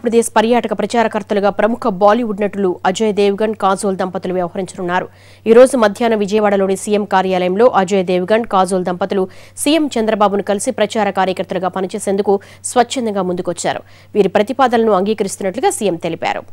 ఆంధ్రప్రదేశ్ పర్యాటక ప్రచారకర్తలుగా ప్రముఖ బాలీవుడ్ నటులు అజయ్ దేవ్గన్ కాజోల్ దంపతులు వ్యవహరించనున్నారు ఈ రోజు మధ్యాహ్నం విజయవాడలోని సీఎం కార్యాలయంలో అజయ్ దేవ్గన్ కాజోల్ దంపతులు సీఎం చంద్రబాబును కలిసి ప్రచార కార్యకర్తలుగా పనిచేసేందుకు స్వచ్ఛందంగా ముందుకొచ్చారు వీరి ప్రతిపాదనలను అంగీకరిస్తున్నట్లుగా సీఎం తెలిపారు